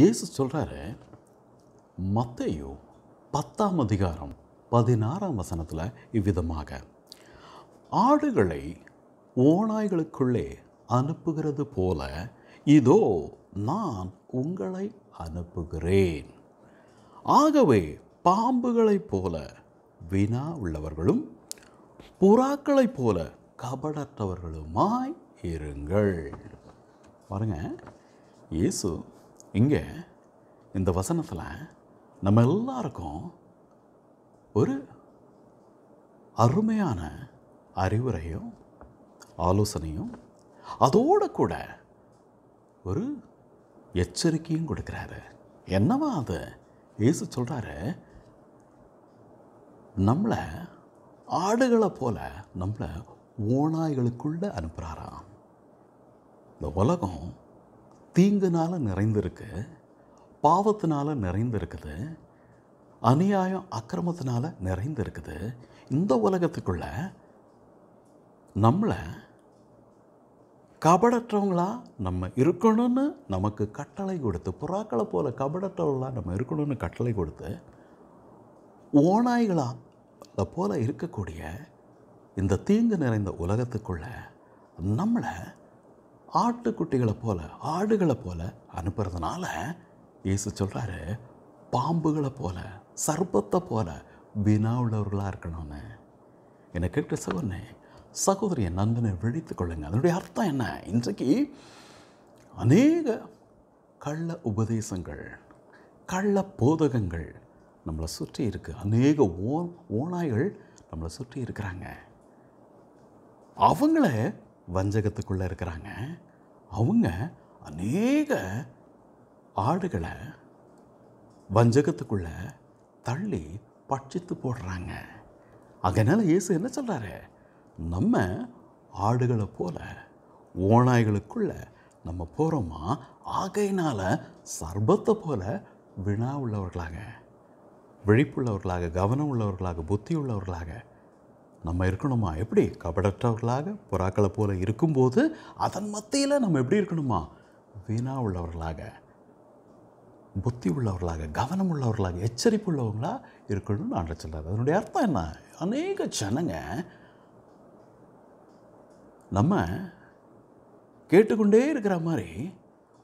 இயேசு சொல்கிறாரு மத்தையோ பத்தாம் அதிகாரம் பதினாறாம் வசனத்தில் இவ்விதமாக ஆடுகளை ஓநாய்களுக்குள்ளே அனுப்புகிறது போல இதோ நான் உங்களை அனுப்புகிறேன் ஆகவே பாம்புகளைப் போல வினா உள்ளவர்களும் புறாக்களைப் போல கபடற்றவர்களுமாய் இருங்கள் பாருங்கள் இயேசு இங்கே இந்த வசனத்தில் நம்ம எல்லாருக்கும் ஒரு அருமையான அறிவுரையும் ஆலோசனையும் அதோடு கூட ஒரு எச்சரிக்கையும் கொடுக்குறாரு என்னவா அது ஏசு சொல்கிறாரு நம்மளை ஆடுகளை போல் நம்மளை ஓநாய்களுக்குள்ளே அனுப்புகிறாராம் இந்த உலகம் தீங்குனால் நிறைந்திருக்கு பாவத்தினால் நிறைந்திருக்குது அநியாயம் அக்கிரமத்தினால் நிறைந்திருக்குது இந்த உலகத்துக்குள்ள நம்மளை கபடற்றவங்களா நம்ம இருக்கணும்னு நமக்கு கட்டளை கொடுத்து புறாக்களை போல் கபடற்றவங்களாக நம்ம இருக்கணும்னு கட்டளை கொடுத்து ஓநாய்களாக போல் இருக்கக்கூடிய இந்த தீங்கு நிறைந்த உலகத்துக்குள்ளே நம்மளை ஆட்டுக்குட்டிகளை போல் ஆடுகளை போல் அனுப்புறதுனால இயேசு சொல்கிறாரு பாம்புகளை போல் சர்ப்பத்தை போல வினா உள்ளவர்களாக இருக்கணும்னு என்னை கேட்ட சகோதரனே சகோதரிய நண்பனை விழித்து கொள்ளுங்க அதனுடைய அர்த்தம் என்ன இன்றைக்கு அநேக கள்ள உபதேசங்கள் கள்ள போதகங்கள் நம்மளை சுற்றி இருக்குது அநேக ஓ ஓநாய்கள் நம்மளை சுற்றி இருக்கிறாங்க அவங்கள வஞ்சகத்துக்குள்ளே இருக்கிறாங்க அவங்க அநேக ஆடுகளை வஞ்சகத்துக்குள்ளே தள்ளி பட்சித்து போடுறாங்க அதனால் இயேசு என்ன சொல்கிறாரு நம்ம ஆடுகளை போல ஓநாய்களுக்குள்ள நம்ம போகிறோமா ஆகையினால் சர்பத்தை போல் வினா உள்ளவர்களாக விழிப்புள்ளவர்களாக கவனம் உள்ளவர்களாக புத்தி உள்ளவர்களாக நம்ம இருக்கணுமா எப்படி கபடற்றவர்களாக புறாக்களை போல இருக்கும்போது அதன் மத்தியில் நம்ம எப்படி இருக்கணுமா வீணா உள்ளவர்களாக புத்தி உள்ளவர்களாக கவனம் உள்ளவர்களாக எச்சரிப்பு உள்ளவங்களாக இருக்கணும்னு ஆண்டு சொல்கிறார் அதனுடைய அர்த்தம் என்ன அநேக ஜனங்க நம்ம கேட்டுக்கொண்டே இருக்கிற மாதிரி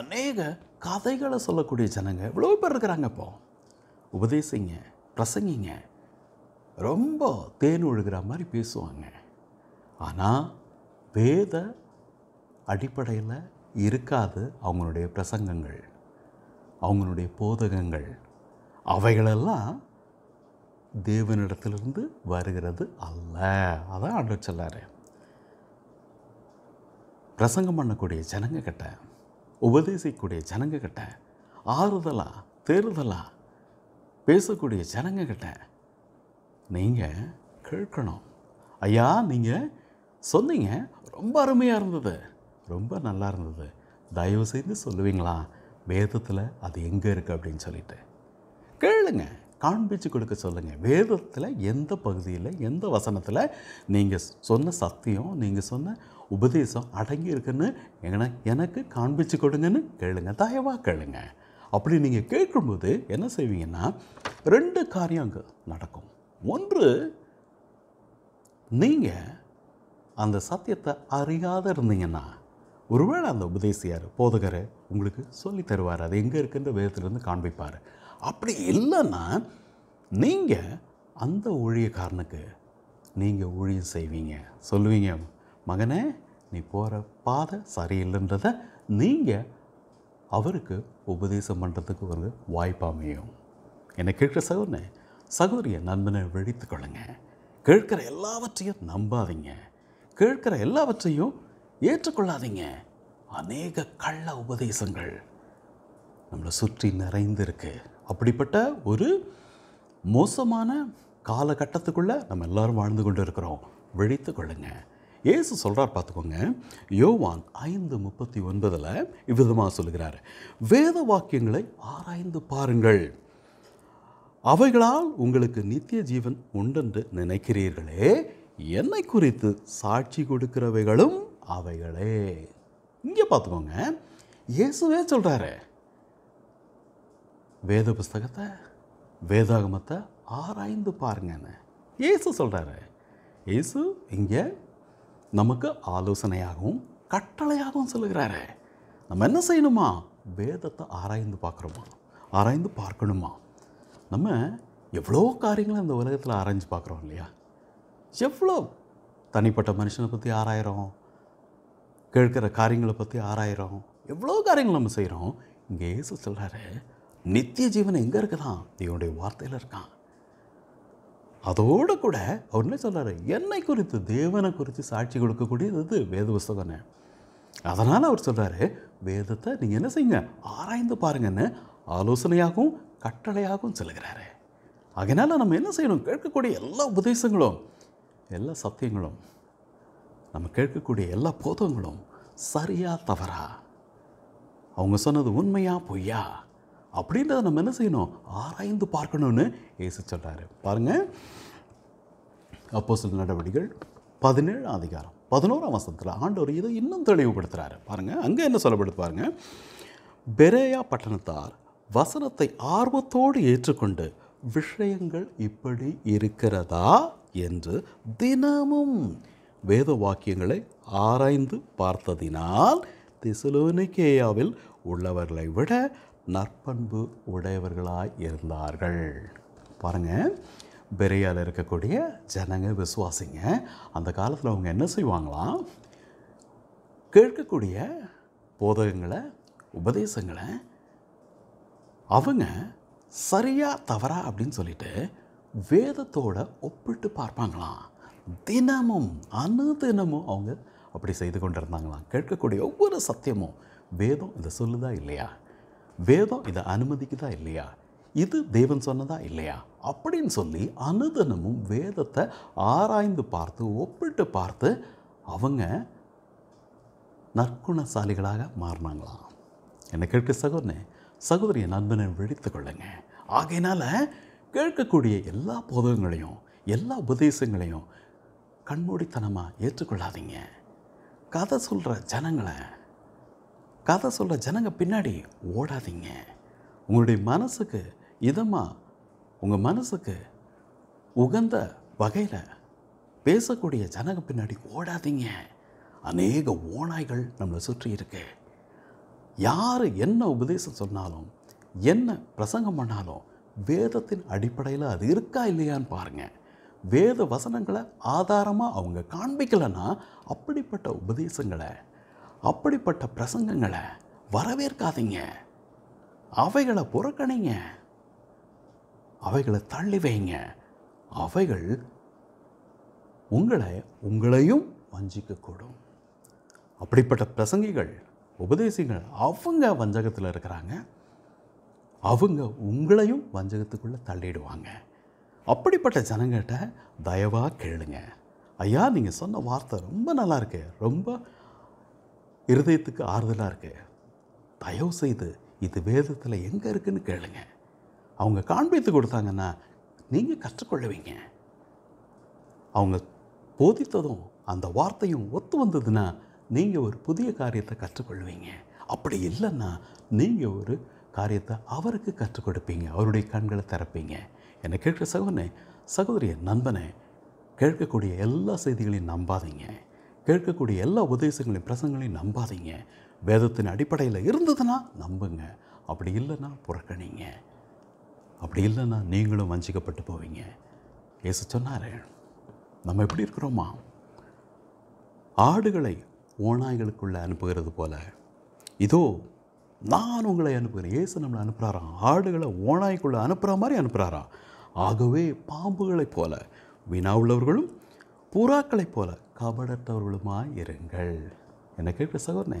அநேக கதைகளை சொல்லக்கூடிய ஜனங்க இவ்வளோ பேர் இருக்கிறாங்க இப்போ உபதேசிங்க பிரசங்கிங்க ரொம்ப தேன் ஒழுகிற மாதிரி பேசுவாங்க ஆனால் வேத அடிப்படையில் இருக்காது அவங்களுடைய பிரசங்கங்கள் அவங்களுடைய போதகங்கள் அவைகளெல்லாம் தேவனிடத்திலிருந்து வருகிறது அல்ல அதான் ஆண்டு சொல்லார் பிரசங்கம் பண்ணக்கூடிய ஜனங்க ஜனங்கக்கிட்ட உபதேசிக்கக்கூடிய ஜனங்கக்கிட்ட ஆறுதலாக தேறுதலாக பேசக்கூடிய ஜனங்க ஜனங்கக்கிட்ட நீங்கள் கேட்கணும் ஐயா நீங்கள் சொன்னீங்க ரொம்ப அருமையாக இருந்தது ரொம்ப நல்லா இருந்தது தயவு செய்து சொல்லுவீங்களா வேதத்தில் அது எங்கே இருக்குது அப்படின்னு சொல்லிட்டு கேளுங்க காண்பிச்சு கொடுக்க சொல்லுங்கள் வேதத்தில் எந்த பகுதியில் எந்த வசனத்தில் நீங்கள் சொன்ன சத்தியம் நீங்கள் சொன்ன உபதேசம் அடங்கி இருக்குன்னு எனக்கு காண்பிச்சு கொடுங்கன்னு கேளுங்க தயவாக கேளுங்க அப்படி நீங்கள் கேட்கும்போது என்ன செய்வீங்கன்னா ரெண்டு காரியம் அங்கே நடக்கும் ஒன்று நீங்கள் அந்த சத்தியத்தை அறியாத இருந்தீங்கன்னா ஒருவேளை அந்த உபதேசியார் போதகர் உங்களுக்கு சொல்லி தருவார் அது எங்கே இருக்குன்ற இருந்து காண்பிப்பார் அப்படி இல்லைன்னா நீங்கள் அந்த ஊழியக்காரனுக்கு நீங்கள் ஊழியம் செய்வீங்க சொல்லுவீங்க மகனே நீ போகிற பாதை சரியில்லைன்றதை நீங்கள் அவருக்கு உபதேசம் பண்ணுறதுக்கு ஒரு வாய்ப்பு அமையும் என்னை கேட்குற சகோதரன் சகோதரிய நண்பனை விழித்து கொள்ளுங்க கேட்கிற எல்லாவற்றையும் நம்பாதீங்க கேட்கிற எல்லாவற்றையும் ஏற்றுக்கொள்ளாதீங்க அநேக கள்ள உபதேசங்கள் நம்மளை சுற்றி நிறைந்திருக்கு அப்படிப்பட்ட ஒரு மோசமான காலகட்டத்துக்குள்ளே நம்ம எல்லாரும் வாழ்ந்து கொண்டு இருக்கிறோம் விழித்து கொள்ளுங்க ஏசு சொல்கிறார் பார்த்துக்கோங்க யோவான் ஐந்து முப்பத்தி ஒன்பதில் இவ்விதமாக சொல்கிறார் வேத வாக்கியங்களை ஆராய்ந்து பாருங்கள் அவைகளால் உங்களுக்கு நித்திய ஜீவன் உண்டென்று நினைக்கிறீர்களே என்னை குறித்து சாட்சி கொடுக்கிறவைகளும் அவைகளே இங்கே பார்த்துக்கோங்க இயேசுவே சொல்கிறாரு வேத புஸ்தகத்தை வேதாகமத்தை ஆராய்ந்து பாருங்கன்னு இயேசு சொல்கிறாரு இயேசு இங்கே நமக்கு ஆலோசனையாகவும் கட்டளையாகவும் சொல்லுகிறாரு நம்ம என்ன செய்யணுமா வேதத்தை ஆராய்ந்து பார்க்குறோமா ஆராய்ந்து பார்க்கணுமா நம்ம எவ்வளோ காரியங்களை இந்த உலகத்தில் ஆராய்ஞ்சு பார்க்குறோம் இல்லையா எவ்வளோ தனிப்பட்ட மனுஷனை பற்றி ஆராயிரம் கேட்குற காரியங்களை பற்றி ஆராயிரம் எவ்வளோ காரியங்கள் நம்ம செய்கிறோம் இங்கே ஏசு சொல்கிறாரு நித்திய ஜீவனை எங்கே இருக்கலாம் இவனுடைய வார்த்தையில் இருக்கான் அதோடு கூட அவர் என்ன சொல்கிறாரு என்னை குறித்து தேவனை குறித்து சாட்சி கொடுக்கக்கூடியது இது வேத புஸ்தகம்னு அதனால் அவர் சொல்கிறாரு வேதத்தை நீங்கள் என்ன செய்யுங்க ஆராய்ந்து பாருங்கன்னு ஆலோசனையாகவும் கட்டளையாகவும் சொல்லுகிறாரு அதனால் நம்ம என்ன செய்யணும் கேட்கக்கூடிய எல்லா உபதேசங்களும் எல்லா சத்தியங்களும் நம்ம கேட்கக்கூடிய எல்லா போதங்களும் சரியா தவறா அவங்க சொன்னது உண்மையா பொய்யா அப்படின்றத நம்ம என்ன செய்யணும் ஆராய்ந்து பார்க்கணும்னு ஏசி சொல்கிறாரு பாருங்கள் அப்போ சில நடவடிக்கைகள் பதினேழு அதிகாரம் பதினோராம் வசத்தில் ஆண்டவர் இதை இன்னும் தெளிவுபடுத்துகிறாரு பாருங்கள் அங்கே என்ன சொல்லப்படுது பாருங்கள் பெரேயா பட்டணத்தார் வசனத்தை ஆர்வத்தோடு ஏற்றுக்கொண்டு விஷயங்கள் இப்படி இருக்கிறதா என்று தினமும் வேத வாக்கியங்களை ஆராய்ந்து பார்த்ததினால் திசுலோனிகேயாவில் உள்ளவர்களை விட நற்பண்பு உடையவர்களாய் இருந்தார்கள் பாருங்கள் பெரியால் இருக்கக்கூடிய ஜனங்க விசுவாசிங்க அந்த காலத்தில் அவங்க என்ன செய்வாங்களாம் கேட்கக்கூடிய போதகங்களை உபதேசங்களை அவங்க சரியா தவறா அப்படின்னு சொல்லிட்டு வேதத்தோட ஒப்பிட்டு பார்ப்பாங்களாம் தினமும் தினமும் அவங்க அப்படி செய்து கொண்டிருந்தாங்களாம் கேட்கக்கூடிய ஒவ்வொரு சத்தியமும் வேதம் இதை சொல்லுதா இல்லையா வேதம் இதை அனுமதிக்குதா இல்லையா இது தெய்வன் சொன்னதா இல்லையா அப்படின்னு சொல்லி அனுதனமும் வேதத்தை ஆராய்ந்து பார்த்து ஒப்பிட்டு பார்த்து அவங்க நற்குணசாலிகளாக மாறினாங்களாம் என்ன கேட்க சகோதரனே சகோதரிய நண்பனை விழித்து கொள்ளுங்க ஆகையினால் கேட்கக்கூடிய எல்லா புதகங்களையும் எல்லா உபதேசங்களையும் கண்மூடித்தனமாக ஏற்றுக்கொள்ளாதீங்க கதை சொல்கிற ஜனங்களை கதை சொல்கிற ஜனங்க பின்னாடி ஓடாதீங்க உங்களுடைய மனசுக்கு இதமாக உங்கள் மனசுக்கு உகந்த வகையில் பேசக்கூடிய ஜனங்க பின்னாடி ஓடாதீங்க அநேக ஓனாய்கள் நம்மளை சுற்றி இருக்குது யார் என்ன உபதேசம் சொன்னாலும் என்ன பிரசங்கம் பண்ணாலும் வேதத்தின் அடிப்படையில் அது இருக்கா இல்லையான்னு பாருங்கள் வேத வசனங்களை ஆதாரமாக அவங்க காண்பிக்கலைன்னா அப்படிப்பட்ட உபதேசங்களை அப்படிப்பட்ட பிரசங்கங்களை வரவேற்காதீங்க அவைகளை புறக்கணிங்க அவைகளை தள்ளி வைங்க அவைகள் உங்களை உங்களையும் வஞ்சிக்கக்கூடும் அப்படிப்பட்ட பிரசங்கிகள் உபதேசிகள் அவங்க வஞ்சகத்தில் இருக்கிறாங்க அவங்க உங்களையும் வஞ்சகத்துக்குள்ளே தள்ளிடுவாங்க அப்படிப்பட்ட ஜனங்கிட்ட தயவாக கேளுங்க ஐயா நீங்கள் சொன்ன வார்த்தை ரொம்ப நல்லா இருக்கு ரொம்ப இருதயத்துக்கு ஆறுதலாக இருக்குது தயவு செய்து இது வேதத்தில் எங்கே இருக்குதுன்னு கேளுங்க அவங்க காண்பித்து கொடுத்தாங்கன்னா நீங்கள் கற்றுக்கொள்ளுவீங்க அவங்க போதித்ததும் அந்த வார்த்தையும் ஒத்து வந்ததுன்னா நீங்கள் ஒரு புதிய காரியத்தை கற்றுக்கொள்வீங்க அப்படி இல்லைன்னா நீங்கள் ஒரு காரியத்தை அவருக்கு கற்றுக் கொடுப்பீங்க அவருடைய கண்களை திறப்பீங்க என்னை கேட்குற சகோதரனே சகோதரிய நண்பனை கேட்கக்கூடிய எல்லா செய்திகளையும் நம்பாதீங்க கேட்கக்கூடிய எல்லா உபதேசங்களையும் பிரசங்களையும் நம்பாதீங்க வேதத்தின் அடிப்படையில் இருந்ததுன்னா நம்புங்க அப்படி இல்லைன்னா புறக்கணிங்க அப்படி இல்லைன்னா நீங்களும் வஞ்சிக்கப்பட்டு போவீங்க ஏசு சொன்னார் நம்ம எப்படி இருக்கிறோமா ஆடுகளை ஓநாய்களுக்குள்ளே அனுப்புகிறது போல் இதோ நான் உங்களை அனுப்புகிறேன் ஏசு நம்மளை அனுப்புகிறாராம் ஆடுகளை ஓநாய்க்குள்ளே அனுப்புகிற மாதிரி அனுப்புகிறாராம் ஆகவே பாம்புகளைப் போல வினா உள்ளவர்களும் புறாக்களைப் போல கபடற்றவர்களுமாய் இருங்கள் என்னை கேட்குற சகோதரனே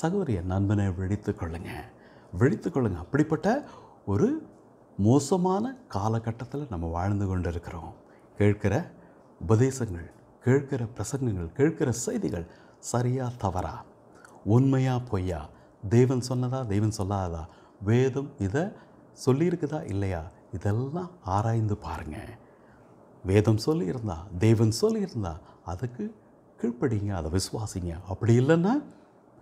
சகோதரிய நண்பனை வெடித்து கொள்ளுங்க கொள்ளுங்க அப்படிப்பட்ட ஒரு மோசமான காலகட்டத்தில் நம்ம வாழ்ந்து கொண்டு இருக்கிறோம் கேட்கிற உபதேசங்கள் கேட்கிற பிரசங்கங்கள் கேட்கிற செய்திகள் சரியா தவறா உண்மையா பொய்யா தெய்வன் சொன்னதா தெய்வன் சொல்லாததா வேதம் இதை சொல்லியிருக்குதா இல்லையா இதெல்லாம் ஆராய்ந்து பாருங்கள் வேதம் சொல்லியிருந்தா தெய்வன் சொல்லியிருந்தா அதுக்கு கீழ்ப்படிங்க அதை விசுவாசிங்க அப்படி இல்லைன்னா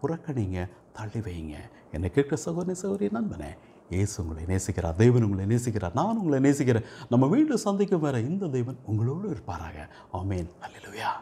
புறக்கணிங்க தள்ளி வைங்க என்னை கேட்க சகோதரி சகோதரி நண்பனே இயேசு உங்களை நேசிக்கிறார் தெய்வன் உங்களை நேசிக்கிறார் நான் உங்களை நேசிக்கிறேன் நம்ம வீட்டில் சந்திக்கும் வேற இந்த தெய்வன் உங்களோடு இருப்பாராக ஆமேன் அல்லையா